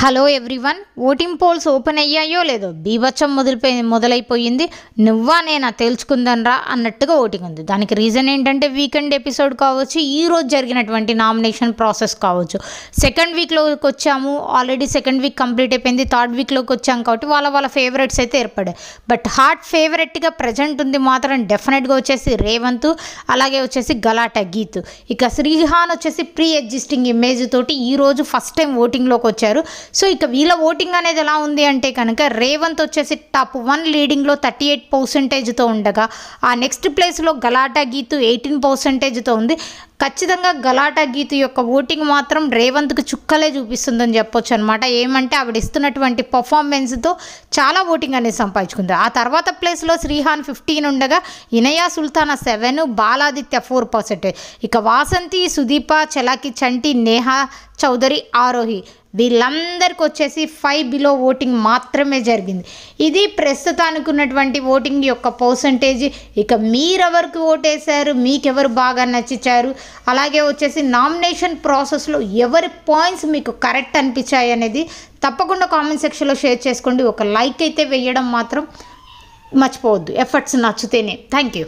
hello everyone voting polls open అయ్యాయో లేదో బీభత్సం మొదలుపోయి మొదలైపోయింది నువ్వా నేనా తెలుసుకుందనరా అన్నట్టుగా ఓటింగ్ ఉంది దానికి రీజన్ ఏంటంటే వీకెండ్ ఎపిసోడ్ కావచ్చు ఈరోజు జరిగినటువంటి నామినేషన్ ప్రాసెస్ కావచ్చు సెకండ్ వీక్లోకి వచ్చాము ఆల్రెడీ సెకండ్ వీక్ కంప్లీట్ అయిపోయింది థర్డ్ వీక్లోకి వచ్చాం కాబట్టి వాళ్ళ వాళ్ళ ఫేవరెట్స్ అయితే ఏర్పడాయి బట్ హార్ట్ ఫేవరెట్గా ప్రజెంట్ ఉంది మాత్రం డెఫినెట్గా వచ్చేసి రేవంత్ అలాగే వచ్చేసి గలాట గీత్ ఇక శ్రీహాన్ వచ్చేసి ప్రీ ఎగ్జిస్టింగ్ ఇమేజ్ తోటి ఈరోజు ఫస్ట్ టైం ఓటింగ్లోకి వచ్చారు సో ఇక వీళ్ళ ఓటింగ్ అనేది ఎలా ఉంది అంటే కనుక రేవంత్ వచ్చేసి టాప్ వన్ లీడింగ్లో థర్టీ ఎయిట్ పర్సెంటేజ్తో ఉండగా ఆ నెక్స్ట్ ప్లేస్లో గలాటా గీతు ఎయిటీన్ పర్సెంటేజ్తో ఉంది ఖచ్చితంగా గలాటా గీత యొక్క ఓటింగ్ మాత్రం రేవంత్కు చుక్కలే చూపిస్తుందని చెప్పొచ్చు అనమాట ఏమంటే ఆవిడ ఇస్తున్నటువంటి పర్ఫార్మెన్స్తో చాలా ఓటింగ్ అనేది సంపాదించుకుంది ఆ తర్వాత ప్లేస్లో శ్రీహాన్ ఫిఫ్టీన్ ఉండగా Inaya Sultana seven Baladitya four percentage ఇక వాసంతి సుదీప చలాకి చంటి నేహా చౌదరి ఆరోహి వీళ్ళందరికి వచ్చేసి ఫైవ్ బిలో ఓటింగ్ మాత్రమే జరిగింది ఇది ప్రస్తుతానికి ఉన్నటువంటి ఓటింగ్ యొక్క పర్సంటేజ్ ఇక మీరెవరికి ఓటేశారు మీకెవరు బాగా నచ్చారు అలాగే వచ్చేసి నామినేషన్ ప్రాసెస్లో ఎవరి పాయింట్స్ మీకు కరెక్ట్ అనిపించాయి అనేది తప్పకుండా కామెంట్ సెక్షన్లో షేర్ చేసుకోండి ఒక లైక్ అయితే వేయడం మాత్రం మర్చిపోవద్దు ఎఫర్ట్స్ నచ్చితేనే థ్యాంక్ యూ